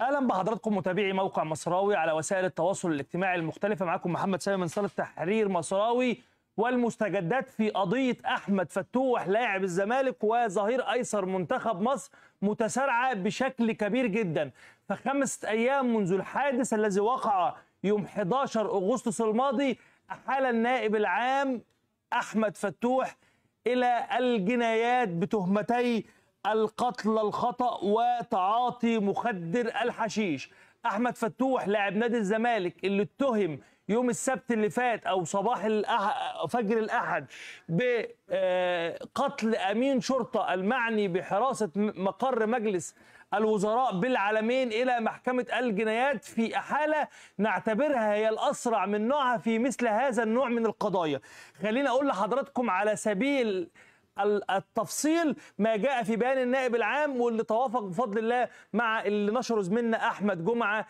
اهلا بحضراتكم متابعي موقع مصراوي على وسائل التواصل الاجتماعي المختلفه معاكم محمد سامي من صاله تحرير مصراوي والمستجدات في قضيه احمد فتوح لاعب الزمالك وظهير ايسر منتخب مصر متسارعه بشكل كبير جدا فخمسه ايام منذ الحادث الذي وقع يوم 11 اغسطس الماضي احال النائب العام احمد فتوح الى الجنايات بتهمتي القتل الخطأ وتعاطي مخدر الحشيش أحمد فتوح لاعب نادي الزمالك اللي اتهم يوم السبت اللي فات او صباح الأح... فجر الاحد بقتل آه، امين شرطه المعني بحراسه مقر مجلس الوزراء بالعالمين الى محكمه الجنايات في احاله نعتبرها هي الاسرع من نوعها في مثل هذا النوع من القضايا. خليني اقول لحضراتكم على سبيل التفصيل ما جاء في بيان النائب العام واللي توافق بفضل الله مع اللي نشره زميلنا احمد جمعه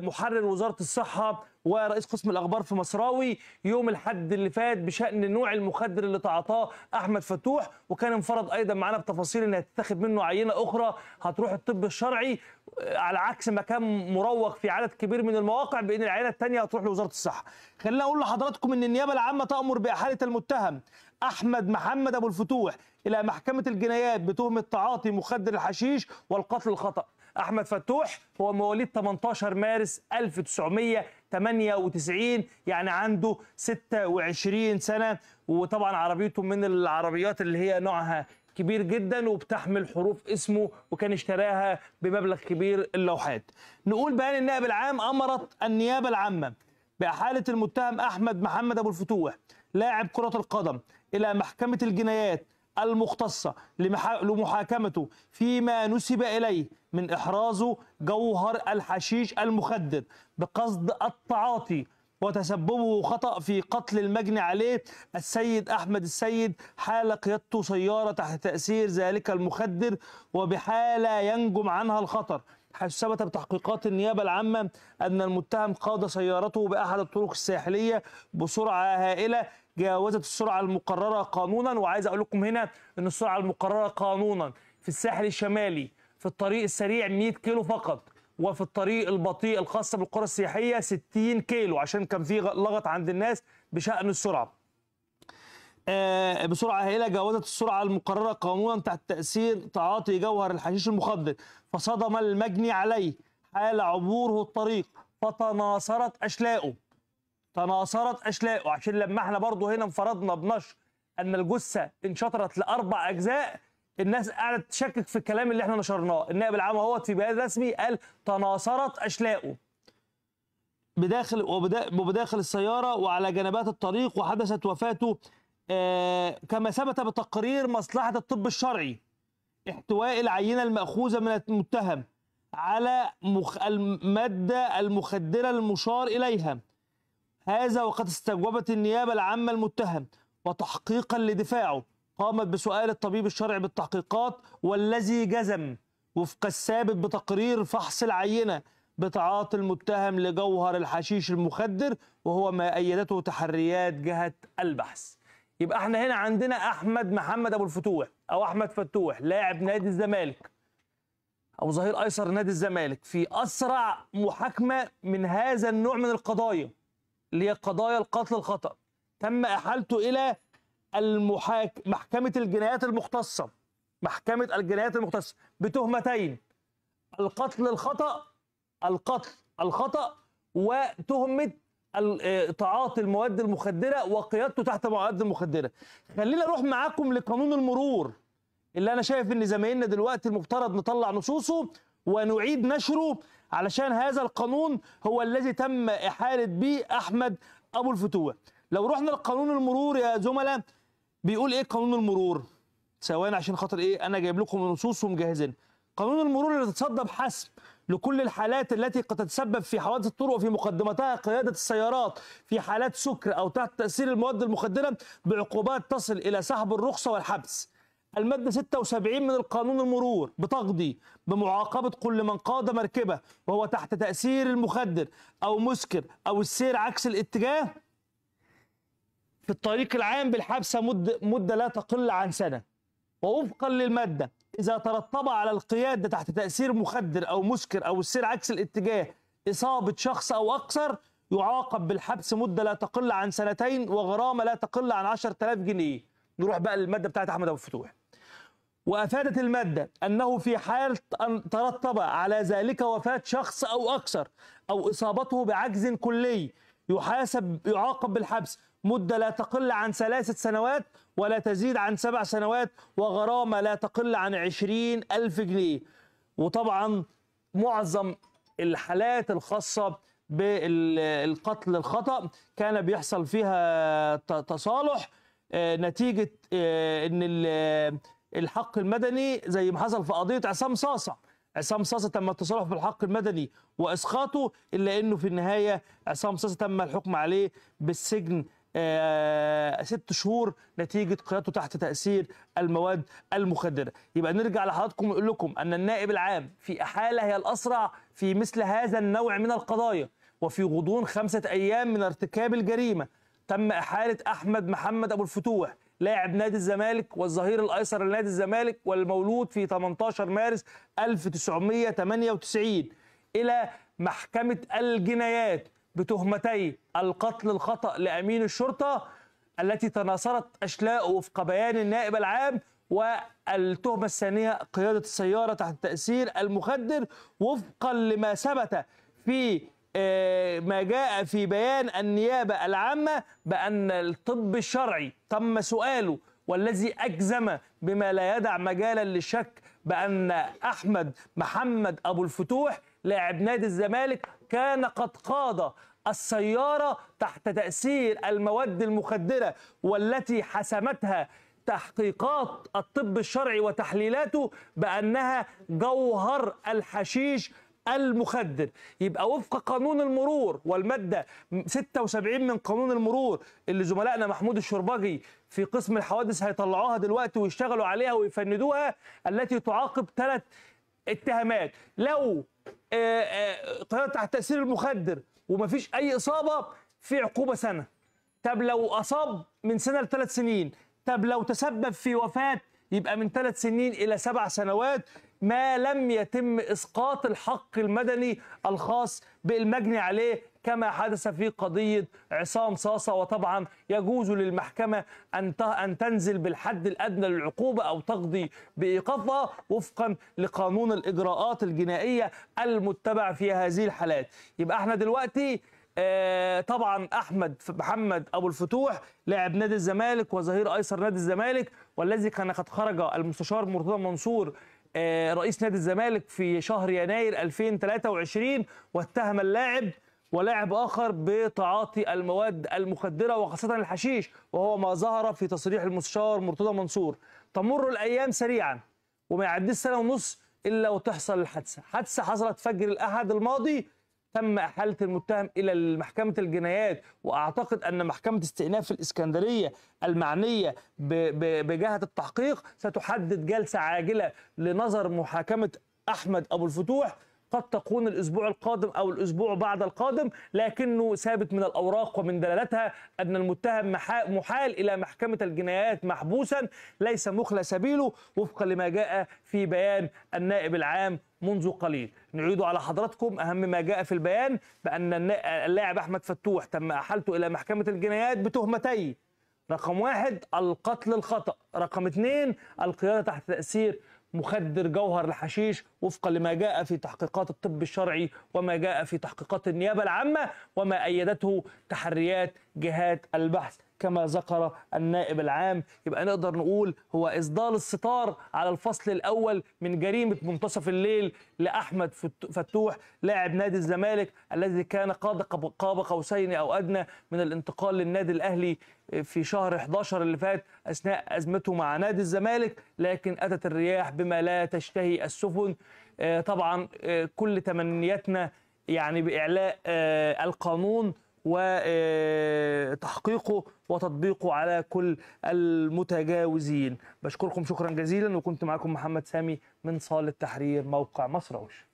محرر وزاره الصحه ورئيس قسم الاخبار في مصراوي يوم الحد اللي فات بشان نوع المخدر اللي تعاطاه احمد فتوح وكان انفرض ايضا معانا بتفاصيل ان هتتاخد منه عينه اخرى هتروح الطب الشرعي آه، على عكس ما كان مروق في عدد كبير من المواقع بان العينه الثانيه هتروح لوزاره الصحه. خلينا اقول لحضراتكم ان النيابه العامه تامر باحاله المتهم أحمد محمد أبو الفتوح إلى محكمة الجنايات بتهمة تعاطي مخدر الحشيش والقتل الخطأ أحمد فتوح هو مواليد 18 مارس 1998 يعني عنده 26 سنة وطبعا عربيته من العربيات اللي هي نوعها كبير جدا وبتحمل حروف اسمه وكان اشتراها بمبلغ كبير اللوحات نقول بيان النائب العام أمرت النيابة العامة بإحالة المتهم أحمد محمد أبو الفتوح لاعب كرة القدم إلى محكمة الجنايات المختصة لمحاكمته فيما نسب إليه من إحرازه جوهر الحشيش المخدر بقصد التعاطي وتسببه خطأ في قتل المجني عليه السيد أحمد السيد حال قيادته سيارة تحت تأثير ذلك المخدر وبحالة ينجم عنها الخطر حيث ثبت بتحقيقات النيابة العامة أن المتهم قاد سيارته بأحد الطرق الساحلية بسرعة هائلة جاوزت السرعه المقرره قانونا وعايز اقول لكم هنا ان السرعه المقرره قانونا في الساحل الشمالي في الطريق السريع 100 كيلو فقط وفي الطريق البطيء الخاصه بالقرى السياحيه 60 كيلو عشان كان في لغط عند الناس بشان السرعه آه، بسرعه هائله جاوزت السرعه المقرره قانونا تحت تاثير تعاطي جوهر الحشيش المخدر فصدم المجني عليه حال عبوره الطريق فتناصرت اشلاؤه تناصرت اشلاء عشان لما احنا برضه هنا انفردنا بنشر أن الجثة انشطرت لأربع أجزاء الناس قعدت تشكك في الكلام اللي احنا نشرناه النائب العام هو في بيان رسمي قال تناصرت اشلاؤه بداخل وبداخل السيارة وعلى جنبات الطريق وحدثت وفاته آه كما ثبت بتقرير مصلحة الطب الشرعي احتواء العينة المأخوذة من المتهم على مخ... المادة المخدرة المشار إليها هذا وقد استجوبت النيابة العامة المتهم وتحقيقا لدفاعه قامت بسؤال الطبيب الشرعي بالتحقيقات والذي جزم وفق السابق بتقرير فحص العينة بتعاطي المتهم لجوهر الحشيش المخدر وهو ما أيدته تحريات جهة البحث يبقى احنا هنا عندنا أحمد محمد أبو الفتوح أو أحمد فتوح لاعب نادي الزمالك أو ظهير أيسر نادي الزمالك في أسرع محاكمة من هذا النوع من القضايا اللي هي قضايا القتل الخطأ تم إحالته إلى المحاك... محكمة الجنايات المختصة محكمة الجنايات المختصة بتهمتين القتل الخطأ القتل الخطأ وتهمة آه، تعاطي المواد المخدرة وقيادته تحت المواد المخدرة خلينا نروح معاكم لقانون المرور اللي أنا شايف إن زمايلنا دلوقتي المفترض نطلع نصوصه ونعيد نشره علشان هذا القانون هو الذي تم إحالة به أحمد أبو الفتوة لو رحنا لقانون المرور يا زملاء بيقول إيه قانون المرور ثواني عشان خاطر إيه أنا جايب لكم النصوص ومجهزين قانون المرور اللي تتصدى بحسب لكل الحالات التي قد تتسبب في حوادث الطرق وفي مقدمتها قيادة السيارات في حالات سكر أو تحت تأثير المواد المخدرة بعقوبات تصل إلى سحب الرخصة والحبس المادة 76 من القانون المرور بتقضي بمعاقبة كل من قاد مركبة وهو تحت تأثير المخدر أو مسكر أو السير عكس الاتجاه في الطريق العام بالحبسة مدة, مدة لا تقل عن سنة ووفقا للمادة إذا ترتب على القيادة تحت تأثير مخدر أو مسكر أو السير عكس الاتجاه إصابة شخص أو أكثر يعاقب بالحبس مدة لا تقل عن سنتين وغرامة لا تقل عن 10000 جنيه نروح بقى للماده بتاعت احمد ابو الفتوح وافادت الماده انه في حال ان ترتب على ذلك وفاه شخص او اكثر او اصابته بعجز كلي يحاسب يعاقب بالحبس مده لا تقل عن ثلاثة سنوات ولا تزيد عن سبع سنوات وغرامة لا تقل عن عشرين ألف جنيه وطبعا معظم الحالات الخاصة بالقتل الخطأ كان بيحصل فيها تصالح آه، نتيجه آه، ان آه، الحق المدني زي ما حصل في قضيه عصام صاصع عصام صاصة تم التصرف الحق المدني واسقاطه الا انه في النهايه عصام صاصة تم الحكم عليه بالسجن ست شهور نتيجة قيادته تحت تأثير المواد المخدرة يبقى نرجع لحضراتكم ونقول لكم أن النائب العام في أحالة هي الأسرع في مثل هذا النوع من القضايا وفي غضون خمسة أيام من ارتكاب الجريمة تم احاله احمد محمد ابو الفتوح لاعب نادي الزمالك والظهير الايسر لنادي الزمالك والمولود في 18 مارس 1998 الى محكمه الجنايات بتهمتي القتل الخطا لامين الشرطه التي تناثرت اشلاؤه وفق بيان النائب العام والتهمه الثانيه قياده السياره تحت تاثير المخدر وفقا لما ثبت في آه، ما جاء في بيان النيابة العامة بأن الطب الشرعي تم سؤاله والذي أجزم بما لا يدع مجالا للشك بأن أحمد محمد أبو الفتوح لاعب نادي الزمالك كان قد قاد السيارة تحت تأثير المواد المخدرة والتي حسمتها تحقيقات الطب الشرعي وتحليلاته بأنها جوهر الحشيش المخدر يبقى وفق قانون المرور والمادة 76 من قانون المرور اللي زملائنا محمود الشربجي في قسم الحوادث هيطلعوها دلوقتي ويشتغلوا عليها ويفندوها التي تعاقب ثلاث اتهامات لو طيارة آه، آه، تحت تأثير المخدر ومفيش أي إصابة في عقوبة سنة طب لو أصاب من سنة لثلاث سنين طب لو تسبب في وفاة يبقى من ثلاث سنين إلى سبع سنوات ما لم يتم اسقاط الحق المدني الخاص بالمجني عليه كما حدث في قضيه عصام صاصه وطبعا يجوز للمحكمه ان ان تنزل بالحد الادنى للعقوبه او تقضي بايقافها وفقا لقانون الاجراءات الجنائيه المتبع في هذه الحالات يبقى احنا دلوقتي آه، طبعا احمد محمد ابو الفتوح لاعب نادي الزمالك وظهير ايسر نادي الزمالك والذي كان قد خرج المستشار مرتضى منصور آه، رئيس نادي الزمالك في شهر يناير 2023 واتهم اللاعب ولاعب آخر بتعاطي المواد المخدرة وخاصة الحشيش وهو ما ظهر في تصريح المستشار مرتضى منصور تمر الأيام سريعا وما يعديش سنة ونص إلا وتحصل الحادثة حادثة حصلت فجر الأحد الماضي تم احاله المتهم الى محكمه الجنايات واعتقد ان محكمه استئناف الاسكندريه المعنيه بجهه التحقيق ستحدد جلسه عاجله لنظر محاكمه احمد ابو الفتوح قد تكون الاسبوع القادم او الاسبوع بعد القادم لكنه ثابت من الاوراق ومن دلالتها ان المتهم محال الى محكمه الجنايات محبوسا ليس مخلى سبيله وفقا لما جاء في بيان النائب العام منذ قليل نعيد على حضراتكم أهم ما جاء في البيان بأن اللاعب أحمد فتوح تم أحالته إلى محكمة الجنايات بتهمتي رقم واحد القتل الخطأ رقم اثنين القيادة تحت تأثير مخدر جوهر الحشيش وفقا لما جاء في تحقيقات الطب الشرعي وما جاء في تحقيقات النيابة العامة وما أيدته تحريات جهات البحث كما ذكر النائب العام يبقى نقدر نقول هو إصدار الستار على الفصل الأول من جريمة منتصف الليل لأحمد فتوح لاعب نادي الزمالك الذي كان قاب قوسين أو أدنى من الانتقال للنادي الأهلي في شهر 11 اللي فات أثناء أزمته مع نادي الزمالك لكن أتت الرياح بما لا تشتهي السفن آه، طبعا آه، كل تمنياتنا يعني باعلاء آه، القانون وتحقيقه وتطبيقه على كل المتجاوزين بشكركم شكرا جزيلا وكنت معكم محمد سامي من صالة تحرير موقع مصر أوش